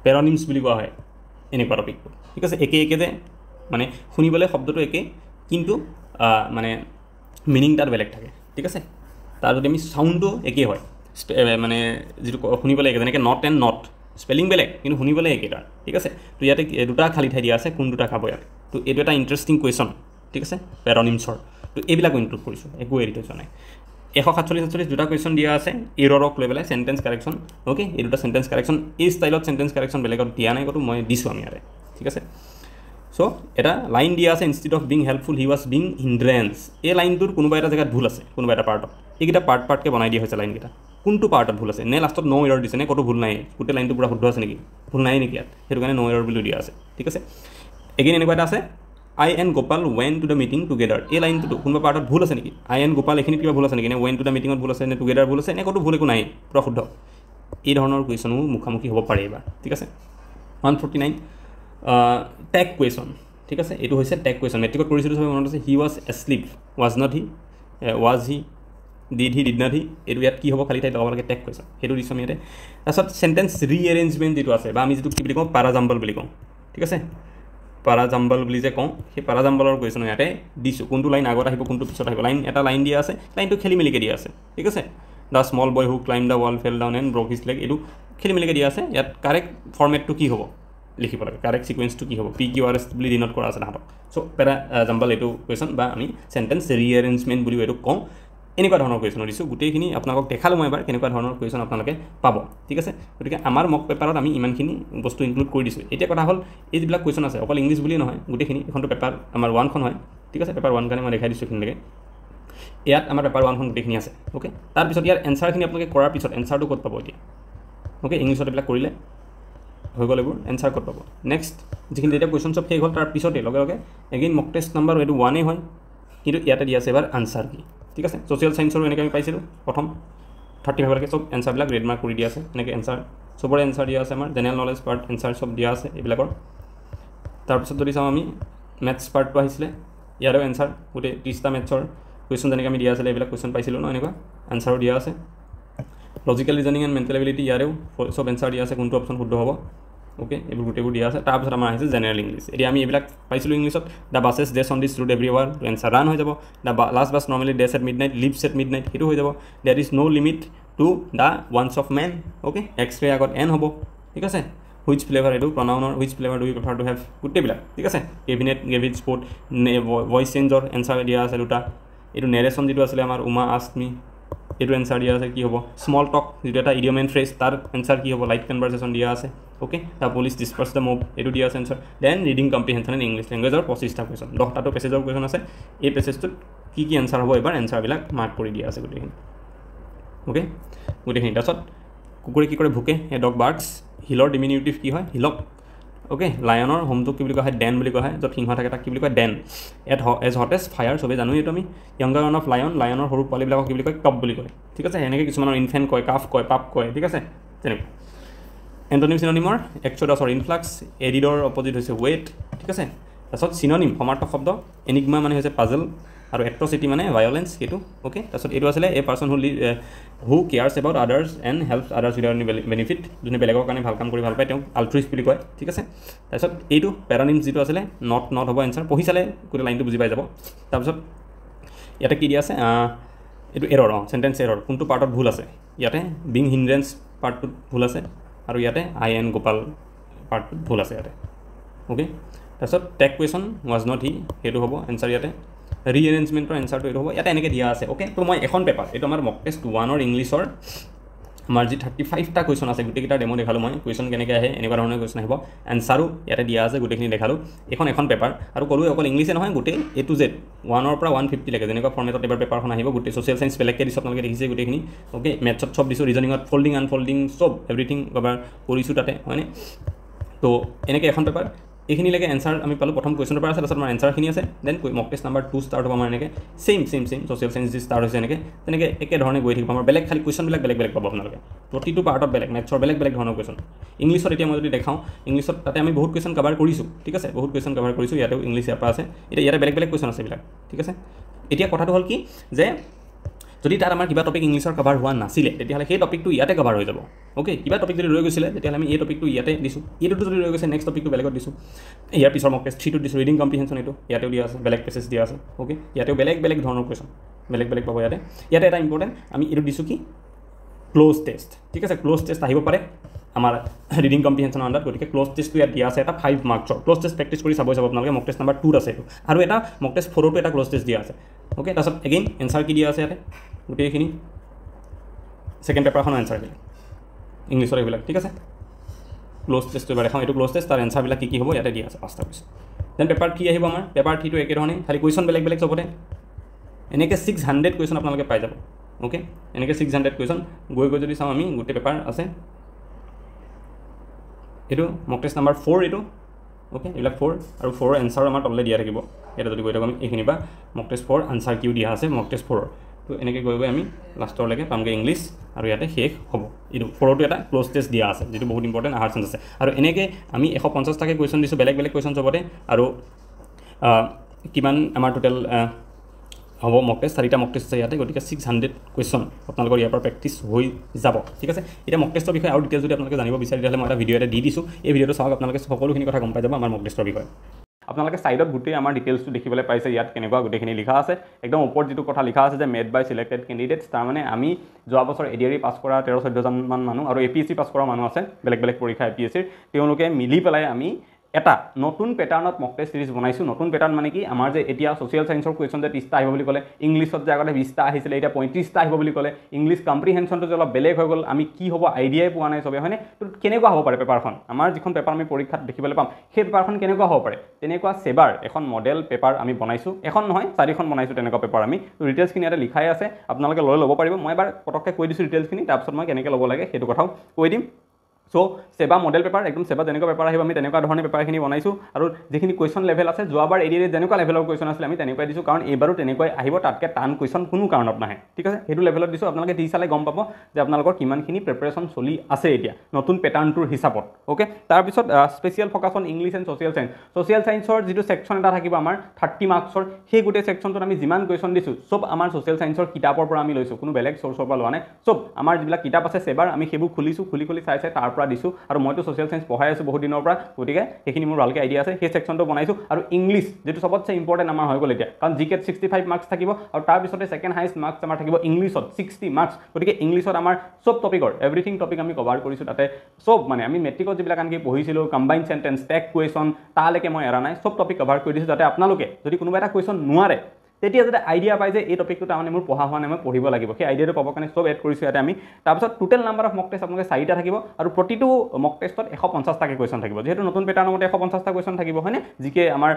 পেৰনিমছ বুলি কোৱা হয় এনেকুৱা টপিকটো ঠিক আছে একে একে যে মানে শুনিবলৈ শব্দটো একে কিন্তু মানে মিনিং তাত বেলেগ থাকে ঠিক আছে তাৰ যদি আমি চাউণ্ডটো একেই হয় মানে যিটো শুনি পেলাই যেনেকৈ নট এণ্ড নট স্পেলিং বেলেগ কিন্তু শুনি পেলাই একেইটা ঠিক আছে তো ইয়াতে দুটা খালী ঠাই দিয়া আছে কোন দুটা খাব ইয়াত তো এইটো এটা ইণ্টাৰেষ্টিং কুৱেশ্যন ঠিক আছে পেৰনিমছৰ তো এইবিলাকো ইনক্লুড কৰিছোঁ একো এৰি থৈছোৱা নাই এশ সাতচল্লিছ সাতচল্লিছ দুটা কুৱেশ্যন দিয়া আছে ইৰৰক লৈ পেলাই চেণ্টেঞ্চ কাৰেকশ্যন অ'কে এই দুটা চেণ্টেঞ্চ কাৰেকশ্যন এই ষ্টাইলত চেণ্টেঞ্চ কাৰেকশ্যন বেলেগত দিয়া নাই ক'তো মই দিছোঁ আমি ইয়াতে ঠিক আছে চ' এটা লাইন দিয়া আছে institute of being helpful he was being ইণ্ড্ৰেঞ্চ এই লাইনটোৰ কোনোবা এটা জেগাত ভুল আছে কোনোবা এটা পাৰ্টত এইকেইটা পাৰ্ট পাৰ্টকৈ বনাই দিয়া হৈছে লাইনকেইটা কোনটো পাৰ্টত ভুল আছে নে লাষ্টত নো ইৰৰ দিছে নে ক'তো ভুল নাই গোটেই লাইনটো পূৰা শুদ্ধ আছে নেকি ভুল নাই নেকি ইয়াত সেইটো কাৰণে নো ইৰৰ বুলি দিয়া আছে ঠিক আছে এগেইন এনেকুৱা এটা আছে আই এন গোপাল ৱেন টু দ্য মিটিং টুগেডাৰ এই লাইনটোতো কোনোবা পাৰ্টত ভুল আছে নেকি আই এণ্ড গোপাল এইখিনিত কিবা ভুল আছে নেকি নে ৱেন টু দ্য মিটিঙত ভুল আছে নে টুগেডাৰ ভুল আছে এনে ক'তো ভুল একো নাই পূৰা শুদ্ধ এই ধৰণৰ কুৱেশ্যনো মুখামুখি হ'ব পাৰে এইবাৰ ঠিক আছে one forty nine tag question ঠিক আছে এইটো হৈছে টেক কুৱেশ্যন মেট্ৰিকত কৰিছিলোঁ চবেই মনত আছে he was asleep was not he was he দিধি দিদনাধি এইটো ইয়াত কি হ'ব খালী ঠাইত লগাব লাগে টেক কৈছা সেইটো দিছোঁ আমি ইয়াতে তাৰপিছত ৰি এৰেঞ্জমেণ্ট যিটো আছে বা আমি যিটো কি বুলি কওঁ পাৰাজাম্বল বুলি কওঁ ঠিক আছে পাৰাজাম্বল বুলি যে কওঁ সেই পাৰাজাম্বলৰ কৈছোঁ মই ইয়াতে দিছোঁ কোনটো লাইন আগত আহিব কোনটো পিছত আহিব লাইন এটা লাইন দিয়া আছে লাইনটো খেলি মেলিকৈ দিয়া আছে ঠিক আছে the small boy who climb the wall fell down and broke his leg এইটো খেলি মেলিকৈ দিয়া আছে ইয়াত কাৰেক্ট ফৰ্মেটটো কি হ'ব লিখিব লাগে কাৰেক্ট ছিকুৱেঞ্চটো কি হ'ব পি কিউ আৰ এছ বুলি দিনত কৰা আছে তাহাঁতক চ' পেৰা জাম্বল এইটো কুৱেশ্যন বা আমি চেণ্টেঞ্চ এৰেঞ্জমেণ্ট বুলিও এইটো কওঁ এনেকুৱা ধৰণৰ কুৱেশ্যনো দিছোঁ গোটেইখিনি আপোনালোকক দেখালোঁ মই এবাৰ কেনেকুৱা ধৰণৰ কুৱেশ্যন আপোনালোকে পাব ঠিক আছে গতিকে আমাৰ মক পেপাৰত আমি ইমানখিনি বস্তু ইনক্লুড কৰি দিছোঁ এতিয়া কথা হ'ল এই যিবিলাক কুৱেশ্যন আছে অকল ইংলিছ বুলিয়ে নহয় গোটেইখিনি এইখনটো পেপাৰ আমাৰ ওৱানখন হয় ঠিক আছে পেপাৰ ওৱান কাৰণে মই দেখাই দিছোঁ এইখিনিলৈকে ইয়াত আমাৰ পেপাৰ ওৱানখন গোটেইখিনি আছে অ'কে তাৰপিছত ইয়াৰ এনচাৰখিনি আপোনালোকে কৰাৰ পিছত এনচাৰটো ক'ত পাব এতিয়া অ'কে ইংলিছত এইবিলাক কৰিলে হৈ গ'ল এইবোৰ এনচাৰ ক'ত পাব নেক্সট যিখিনি এতিয়া কুৱেশ্যন চব শেষ হ'ল তাৰপিছতে লগে লগে এগেইন মক টেষ্ট নাম্বাৰ এইটো ওৱানেই হয় কিন্তু ইয়াতে দিয়া আছে এবাৰ আনচাৰ কি ঠিক আছে ছ'চিয়েল চায়েন্সৰো এনেকৈ আমি পাইছিলোঁ প্ৰথম থাৰ্টি ফাইভলৈকে চব এনচাৰবিলাক ৰেডমাৰ্ক কৰি দিয়া আছে এনেকৈ এনচাৰ চবৰে এনচাৰ দিয়া আছে আমাৰ জেনেৰেল নলেজ পাৰ্ট এনচাৰ চব দিয়া আছে এইবিলাকৰ তাৰপিছত যদি চাওঁ আমি মেথছ পাৰ্টটো আহিছিলে ইয়াৰেও এনচাৰ গোটেই ত্ৰিছটা মেথছৰ কুৱেশ্যন যেনেকৈ আমি দিয়া আছিলে এইবিলাক কুৱেশ্যন পাইছিলোঁ ন এনেকুৱা এনচাৰো দিয়া আছে লজিকেল ৰিজনিং এণ্ড মেণ্টেল ইয়াৰেও চব এনচাৰ দিয়া আছে কোনটো অপশ্যন শুদ্ধ হ'ব অ'কে এইবোৰ গোটেইবোৰ দিয়া আছে তাৰপিছত আমাৰ আহিছে জেনেৰেল ইংলিছ এতিয়া আমি এইবিলাক পাইছিলোঁ ইংলিছত the buses dash on this route every hour answer run হৈ যাব the last bus normally dash at midnight leave at midnight সেইটো হৈ যাব that is no' limit to the ওৱানছ of men okay X ray আগত an হ'ব ঠিক আছে হুইচ ফ্লেভাৰ এইটো প্ৰনাউনৰ which flavour do you prefer to have গোটেইবিলাক ঠিক আছে কেবিনেট গেভিট স্পৰ্ট ভইচ চেঞ্জৰ এনচাৰ দিয়া আছে দুটা এইটো নেৰেশ্যন যিটো আছিলে আমাৰ উমা আষ্টমি এইটো এনচাৰ দিয়া আছে কি হ'ব স্মল টক যিটো এটা ইডিঅম এণ্ড ফ্ৰেজ তাৰ এনচাৰ কি হ'ব লাইট কনভাৰ্চেশ্যন দিয়া আছে okay the police disperse the mob এইটো দিয়া আছে answer then reading comprehension in English লেংগুৱেজৰ পঁচিছটা কুৱেশ্যন দহটাটো পেছেজৰ কুৱেশ্যন আছে এই পেছেজটোত কি কি এনচাৰ হ'ব এইবাৰ এনচাৰবিলাক মাৰ্ক কৰি দিয়া আছে গোটেইখিনি অ'কে গোটেইখিনি তাৰপাছত কুকুৰে কি কৰে ভোকে এ ডগ বাৰ্ডছ হিলৰ ডিমিনিউটিভ কি হয় হিলক অ'কে লায়নৰ হোমটো কি বুলি কোৱা হয় ডেন বুলি কোৱা হয় য'ত সিংহ থাকে তাক কি বুলি কয় then at as hot as fire চবেই জানো এইটো আমি ইয়ংগাৰ ৱান অফ লায়ন লায়নৰ সৰু পোৱালিবিলাকক কি বুলি কয় কাপ বুলি কয় ঠিক আছে এনেকৈ কিছুমানৰ ইনফেণ্ট কয় কাফ কয় পাপ কয় ঠিক আছে তেনেকুৱা এণ্টনিম চিননিমৰ এক্সডাছৰ ইনফ্লাক্স এডিডৰ অপজিট হৈছে ৱেইট ঠিক আছে তাৰপাছত চিননিম সমাৰ্থক শব্দ এনিগমা মানে হৈছে পাজেল আৰু এট্ৰচিটি মানে ভায়লেঞ্চ সেইটো অ'কে তাৰপিছত এইটো আছিলে a person who live who cares about others and helps others without any benefit যোনে বেলেগৰ কাৰণে ভাল কাম কৰি ভাল পায় তেওঁক আল্ট্ৰিছ বুলি কয় ঠিক আছে তাৰপিছত এইটো পেৰানিমছ যিটো আছিলে নট নট হ'ব এনচাৰ পঢ়ি চালে গোটেই লাইনটো বুজি পাই যাব তাৰপিছত ইয়াতে কি দিয়া আছে এইটো এৰৰ অঁ চেণ্টেঞ্চ এৰৰ কোনটো পাৰ্টত ভুল আছে ইয়াতে বিং হিণ্ড্ৰেঞ্চ পাৰ্টটোত ভুল আছে আৰু ইয়াতে আই এন গোপাল পাৰ্টটোত ভুল আছে ইয়াতে অ'কে তাৰপিছত tag question was not he সেইটো হ'ব এনচাৰ ইয়াতে ৰিএৰেঞ্জমেণ্টৰ এনচাৰটো এইটো হ'ব ইয়াতে এনেকৈ দিয়া আছে অ'কে ত' মই এখন পেপাৰ এইটো আমাৰ মক টেষ্ট ওৱানৰ ইংলিছৰ আমাৰ যি থাৰ্টি ফাইভটা কুৱেশ্যন আছে গোটেইকেইটা ডেমো দেখালোঁ মই কুৱেশ্যন কেনেকৈ আহে এনেকুৱা ধৰণৰ কুৱেশ্যন আহিব এনচাৰো ইয়াতে দিয়া আছে গোটেইখিনি দেখালোঁ এইখন এখন পেপাৰ আৰু ক'লোৱে অকল ইংলিছে নহয় গোটেই এ টু জেড ওৱানৰ পৰা ওৱান ফিফটি লাগে যেনেকুৱা ফৰ্মেটত এবাৰ পেপাৰখন আহিব গোটেই ছ'চিয়েল চাইন্স বেলেগকৈ দিছোঁ আপোনালোকে দেখিছে গোটেইখিনি অ'কে মেথছত চব দিছোঁ ৰিজনিঙত ফল্ডিং আনফল্ডিং চব এভৰিথিং এবাৰ কৰিছোঁ তাতে হয়নে ত' এনেকৈ এখন পেপাৰ এইখিনিলৈকে এনচাৰ আমি পালোঁ প্ৰথম কুৱেশ্যনৰ পৰা আছে তাৰপিছত আমাৰ এনচাৰখিনি আছে then mock test number two start হ'ব আমাৰ এনেকৈ same same same social science যি ষ্টাৰ্ট হৈছে এনেকৈ তেনেকৈ একেধৰণে গৈ থাকিব আমাৰ বেলেগ খালী কুৱেশ্যনবিলাক বেলেগ বেলেগ পাব আপোনালোকে প্ৰতিটো পাৰ্টত বেলেগ মেথছৰ বেলেগ বেলেগ ধৰণৰ কুৱেশ্যন ইংলিছত এতিয়া মই যদি দেখাওঁ ইংলিছত তাতে আমি বহুত কুৱেশ্যন কভাৰ কৰিছোঁ ঠিক আছে বহুত কুৱেশ্যন কভাৰ কৰিছোঁ ইয়াতেও ইংলিছ ইয়াৰ পৰা আছে এতিয়া ইয়াতে বেলেগ বেলেগ কুৱেশ্যন আছে এইবিলাক ঠিক আছে এতিয়া কথাটো হ'ল কি যে যদি তাত আমাৰ কিবা টপিক ইংলিছৰ কভাৰ হোৱা নাছিলে তেতিয়াহ'লে সেই টপিকটো ইয়াতে কভাৰ হৈ যাব অ'কে কিবা টপিক যদি ৰৈ গৈছিলে তেতিয়াহ'লে আমি এই টপিকটো ইয়াতে দিছোঁ এইটোতো যদি ৰৈ গৈছে নেক্সট টপিকটো বেলেগত দিছোঁ ইয়াৰ পিছৰ মই থ্ৰীটো দিছোঁ ৰিডিং কম্পিটিশ্যন এইটো ইয়াতেও দিয়া আছে বেলেগ পেচেজ দিয়া আছে অ'কে ইয়াতেও বেলেগ বেলেগ ধৰণৰ কুৱেশ্যন বেলেগ বেলেগ পাব ইয়াতে ইয়াতে এটা ইম্পৰ্টেণ্ট আমি এইটো দিছোঁ কি ক্ল'জ টেষ্ট ঠিক আছে ক্ল'জ টেষ্ট আহিব পাৰে আমাৰ ৰিডিং কম্পিটিশ্যনৰ আণ্ডাৰত গতিকে ক্ল'জ টেষ্টটো ইয়াত দিয়া আছে এটা ফাইভ মাৰ্কছৰ ক্ল'জ টেষ্ট প্ৰেক্টিছ কৰি চাব যাব আপোনালোকে মক টেষ্ট নাম্বাৰ টুত আছে এইটো আৰু এটা মক টেষ্ট ফ'ৰতো এটা ক্ল'জ টেষ্ট দিয়া আছে অ'কে তাৰপিছত এগেইন এনচাৰ কি দিয়া আছে ইয়াতে গোটেইখিনি ছেকেণ্ড পেপাৰখনৰ এঞ্চাৰবিলাক ইংলিছৰ এইবিলাক ঠিক আছে ক্লজ টেষ্টটো এবাৰ দেখাওঁ এইটো ক্লজ টেষ্ট তাৰ এনচাৰবিলাক কি কি হ'ব ইয়াতে দিয়া আছে পাঁচটা কুৱেশ্যন দেন পেপাৰ থ্ৰী আহিব আমাৰ পেপাৰ থ্ৰীটো একেধৰণে খালী কুৱেশ্যন বেলেগ বেলেগ চবতে এনেকৈ ছিক্স হাণ্ড্ৰেড কুৱেশ্যন আপোনালোকে পাই যাব অ'কে এনেকৈ ছিক্স হাণ্ড্ৰেড কুৱেশ্যন গৈ গৈ যদি চাওঁ আমি গোটেই পেপাৰ আছে এইটো মক টেষ্ট নাম্বাৰ ফ'ৰ এইটো অ'কে এইবিলাক ফ'ৰ আৰু ফ'ৰৰ এনচাৰো আমাৰ তললৈ দিয়া থাকিব ইয়াতে যদি গৈ থাকোঁ আমি এইখিনিৰ পৰা mock test four answer key দিয়া আছে মক টেষ্ট ফ'ৰৰ তো এনেকৈ গৈ গৈ আমি লাষ্টলৈকে পামগৈ ইংলিছ আৰু ইয়াতে শেষ হ'ব এইটো ফ'ৰতো এটা ক্ল'জ টেষ্ট দিয়া আছে যিটো বহুত ইম্পৰ্টেণ্ট আহাৰ চেঞ্চ আছে আৰু এনেকৈ আমি এশ পঞ্চাছটাকৈ কুৱেশ্যন দিছোঁ বেলেগ বেলেগ কুৱেশ্যন চবতে আৰু কিমান আমাৰ টোটেল হ'ব মক টেষ্ট চাৰিটা মক টেষ্ট আছে ইয়াতে গতিকে ছিক্স হাণ্ড্ৰেড কুৱেশ্যন আপোনালোকৰ ইয়াৰ পৰা প্ৰেক্টিছ হৈ যাব ঠিক আছে এতিয়া মক টেষ্টৰ বিষয়ে আৰু ডিটেইলছ যদি আপোনালোকে জানিব বিচাৰে তেতিয়াহ'লে মই এটা ভিডিঅ' এটা দি দিছোঁ এই ভিডিঅ'টো চাওক আপোনালোকে সকলোখিনি কথা গম পাই যাব আমাৰ মক টেষ্টৰ বিষয়ে আপোনালোকে ছাইডত গোটেই আমাৰ ডিটেইলছটো দেখিবলৈ পাইছে ইয়াত কেনেকুৱা গোটেইখিনি লিখা আছে একদম ওপৰত যিটো কথা লিখা আছে যে মেড বাই ছিলেক্টেড কেণ্ডিডেটছ তাৰমানে আমি যোৱা বছৰ এডিয়াৰী পাছ e কৰা তেৰ চৈধ্যজনমান মানুহ আৰু A P S C pass কৰা মানুহ আছে বেলেগ বেলেগ পৰীক্ষা এ পি এছ চিৰ তেওঁলোকে মিলি পেলাই আমি এটা নতুন পেটাৰ্ণত মক টেষ্ট ছিৰিজ বনাইছোঁ নতুন পেটাৰ্ণ মানে কি আমাৰ যে এতিয়া ছ'চিয়েল ছায়েন্সৰ কুৱেশ্যন যে ত্ৰিছটা আহিব বুলি ক'লে ইংলিছত যে আগতে বিছটা আহিছিলে এতিয়া পঁয়ত্ৰিছটা আহিব বুলি ক'লে ইংলিছ কম্প্ৰিহেনশ্যনটো যে অলপ বেলেগ হৈ গ'ল আমি কি হ'ব আইডিয়াই পোৱা নাই চবেই হয়নে তো কেনেকুৱা হ'ব পাৰে পেপাৰখন আমাৰ যিখন পেপাৰ আমি পৰীক্ষাত দেখিবলৈ পাম সেই পেপাৰখন কেনেকুৱা হ'ব পাৰে তেনেকুৱা ছেবাৰ এখন মডেল পেপাৰ আমি বনাইছোঁ এখন নহয় চাৰিখন বনাইছোঁ তেনেকুৱা পেপাৰ আমি তো ডিটেইলছখিনি ইয়াতে লিখাই আছে আপোনালোকে লৈ ল'ব পাৰিব মই এবাৰ পটককৈ কৈ দিছোঁ ৰিটেইলছখিনি তাৰপিছত মই কেনেকৈ ল'ব লাগে সেইটো কথাও কৈ দিম চ' চেবা মডেল পেপাৰ একদম চেবা যেনেকুৱা পেপাৰ আহিব আমি তেনেকুৱা ধৰণে পেপাৰখিনি বনাইছোঁ আৰু যিখিনি কুৱেশ্যন লেভেল আছে যোৱাবাৰ এৰিয়ে যেনেকুৱা লেভেলৰ কুৱেশ্যন আছিলে আমি তেনেকুৱাই দিছোঁ কাৰণ এইবাৰো তেনেকুৱাই আহিব তাতকৈ টান কুৱেশ্যন কোনো কাৰণত নাহে ঠিক আছে সেইটো লেভেলত দিছোঁ আপোনালোকে দি চালে গম পাব যে আপোনালোকৰ কিমানখিনি প্ৰিপেৰেশ্যন চলি আছে এতিয়া নতুন পেটাৰ্ণটোৰ হিচাপত অ'কে তাৰপিছত special focus on English and social science social ছাইন্সৰ যিটো ছেকশ্যন এটা থাকিব আমাৰ থাৰ্টি মাৰ্কছৰ সেই গোটেই ছেকশ্যনটোত আমি যিমান কুৱেশ্যন দিছোঁ চব আমাৰ ছ'চিয়েল ছাইন্সৰ কিতাপৰ পৰা আমি লৈছোঁ কোনো বেলেগ চ'ৰ্চৰ পৰা লোৱা নাই চব আমাৰ যিবিলাক কিতাপ আছে চেবাৰ আমি সেইবোৰ খুলিছোঁ খুলি খুলি চাইছে তাৰ পৰা পৰা দিছোঁ আৰু মইতো ছ'চিয়েল ছায়েঞ্চ পঢ়াই আছোঁ বহুত দিনৰ পৰা গতিকে সেইখিনি মোৰ ভালকৈ আইডিয়া আছে সেই ছেকশ্যনটো বনাইছোঁ আৰু ইংলিছ যিটো চবতছে ইম্পৰ্টেণ্ট আমাৰ হৈ গ'ল এতিয়া কাৰণ জি কেত ছিক্সটি ফাইভ মাৰ্কছ থাকিব আৰু তাৰপিছতে ছেকেণ্ড হাইষ্ট মাৰ্কছ আমাৰ থাকিব ইংলিছত ছিক্সটি মাৰ্কছ গতিকে ইংলিছত আমাৰ চব টপিকৰ এভৰিথিং টপিক আমি কভাৰ কৰিছোঁ তাতে চব মানে আমি মেট্ৰিকত যিবিলাক আনকি পঢ়িছিলোঁ কম্বাইন চেণ্টেঞ্চ টেক কুৱেশ্যন তালৈকে মই এৰা নাই চব টপিক কভাৰ কৰি দিছোঁ যাতে আপোনালোকে যদি কোনোবা এটা কুৱেশ্যন নোৱাৰে তেতিয়া যাতে আইডিয়া পাই যে এই টপিকটো তাৰমানে মোৰ পঢ়া হোৱা নাই মই পঢ়িব লাগিব সেই আইডিয়াটো পাবৰ কাৰণে চব এড কৰিছোঁ ইয়াতে আমি তাৰপিছত total number of mock test আপোনালোকে চাৰিটা থাকিব আৰু প্ৰতিটো মক টেষ্টত এশ পঞ্চাছটাকৈ কুৱেশ্যন থাকিব যিহেতু নতুন পেটাৰ্ণৰ মতে এশ পঞ্চাছটা কুৱেশ্যন থাকিব হয়নে যি কে আমাৰ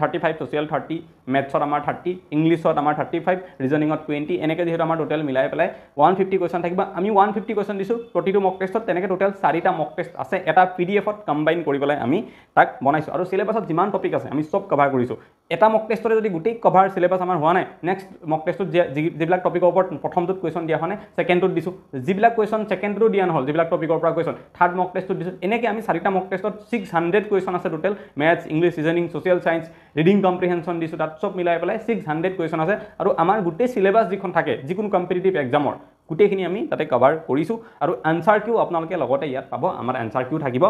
থাৰ্টি ফাইভ ছ'চিয়েল থাৰ্টি মেথছত আমাৰ থাৰ্টি ইংলিছত আমাৰ থাৰ্টি ফাইভ ৰিজনিঙত টুৱেণ্টি এনেকৈ যিহেতু আমাৰ টোটেল মিলাই পেলাই ওৱান ফিফটি কুৱেশ্যন থাকিব আমি ওৱান ফিফটি কুৱেশ্যন দিছোঁ প্ৰতিটো মক টেষ্টত তেনেকৈ টোটেল চাৰিটা মক টেষ্ট আছে এটা পি ডি এফত কম্বাইন কৰি পেলাই আমি তাক বনাইছোঁ আৰু চিলেবাছত যিমান টপিক আছে আমি চব কভাৰ কৰিছোঁ এটা মক টেষ্টৰে যদি গোটেই কভাৰ চিলেবাছ আমাৰ হোৱা নাই নেক্সট মক টেষ্টত যিবিলাক টপিকৰ ওপৰত প্ৰথমটোত কুৱেশ্যন দিয়া হোৱা নাই ছেকেণ্ডটোত দিছোঁ যিবিলাক কুৱেশ্যন ছেকেণ্ডটো দিয়া নহ'ল যিবিলাক টপিকৰ পৰা কুৱেশ্যন থাৰ্ড মক টেষ্টত দিছোঁ এনেকৈ আমি চাৰিটা মক টেষ্টত ছিক্স হাণ্ড্ৰেড কুৱেশ্যন আছে total maths English reasoning social science reading comprehension দিছোঁ তাত চব মিলাই পেলাই ছিক্স হাণ্ড্ৰেড কুৱেশ্যন আছে আৰু আমাৰ গোটেই চিলেবাছ যিখন থাকে যিকোনো কম্পিটিটিভ এক্সামৰ গোটেইখিনি আমি তাতে কভাৰ কৰিছোঁ আৰু এনচাৰ কিউ আপোনালোকে লগতে ইয়াত পাব আমাৰ এনচাৰ কিউ থাকিব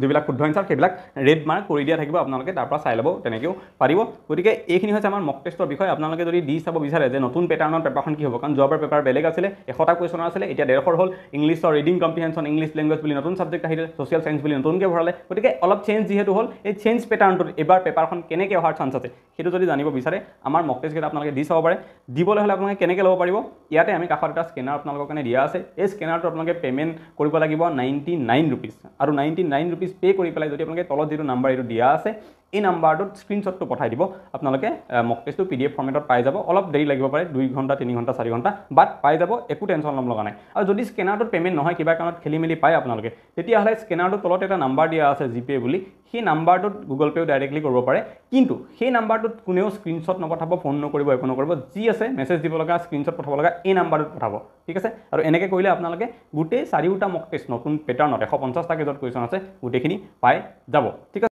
যিবিলাক শুদ্ধ এনচাৰ সেইবিলাক ৰেড মাৰ্ক কৰি দিয়া থাকিব আপোনালোকে তাৰপৰা চাই ল'ব তেনেকৈও পাৰিব গতিকে এইখিনি হৈছে আমাৰ মক টেষ্টৰ বিষয়ে আপোনালোকে যদি দি চাব বিচাৰে যে নতুন পেটাৰ্ণত পেপাৰখন কি হ'ব কাৰণ যোৱাবাৰ পেপাৰ বেলেগ আছিলে এশটা কুৱেশ্যনৰ আছিলে এতিয়া ডেৰশৰ হ'ল ইংলিছৰ ৰিডিং কম্পিহেনশ্যন ইংলিছ লেংগুৱেজ বুলি নতুন ছাবজেক্ট আহিলে ছ'চিয়েল ছাইন্স বুলি নতুনকৈ ভৰালে গতিকে অলপ চেঞ্জ যিহেতু হ'ল এই চেঞ্জ পেটাৰ্ণটোত এইবাৰ পেপাৰখন কেনেকৈ অহাৰ চান্স আছে সেইটো যদি জানিব বিচাৰে আমাৰ মক টেষ্টকেইটা আপোনালোকে দি চাব পাৰে দিবলৈ হ'লে আপোনালোকে কেনেকৈ ল'ব পাৰিব ইয়াতে আমি কাষত এটা স্কেনাৰ আপোনালোকৰ কাৰণে দিয়া আছে এই স্কেনাৰটো আপোনালোকে পে'মেণ্ট কৰিব লাগিব নাইণ্টি নাইন ৰুপিজ আৰু ninety nine rupees rupees pay' কৰি পেলাই যদি আপোনালোকে তলত যিটো নাম্বাৰ এইটো দিয়া আছে এই নাম্বাৰটোত স্ক্ৰীনশ্বটটো পঠাই দিব আপোনালোকে মক টেষ্টটো পি ডি এফ ফৰ্মেটত পাই যাব অলপ দেৰি লাগিব পাৰে দুই ঘণ্টা তিনি ঘণ্টা চাৰি ঘণ্টা বাট পাই যাব একো টেনশ্যন ল'ম লগা নাই আৰু যদি স্কেনাৰটোত পে'মেণ্ট নহয় কিবা কাৰণত খেলি মেলি পায় আপোনালোকে তেতিয়াহ'লে স্কেনাৰটোৰ তলত এটা নাম্বাৰ দিয়া আছে জিপে' বুলি সেই নাম্বাৰটোত গুগল পেও ডাইৰেক্টলি কৰিব পাৰে কিন্তু সেই নাম্বাৰটোত কোনেও স্ক্ৰীণশ্বট নপঠাব ফোন নকৰিব একো নকৰিব যি আছে মেছেজ দিব লগা স্ক্ৰীণশ্বট পঠাব লগা এই নাম্বাৰটোত পঠাব ঠিক আছে আৰু এনেকৈ কৰিলে আপোনালোকে গোটেই চাৰিওটা মক টেষ্ট নতুন পেটাৰ্ণত এশ পঞ্চাছটা কেজত কুৱেশ্যন আছে গোটেইখিনি পাই যাব ঠিক আছে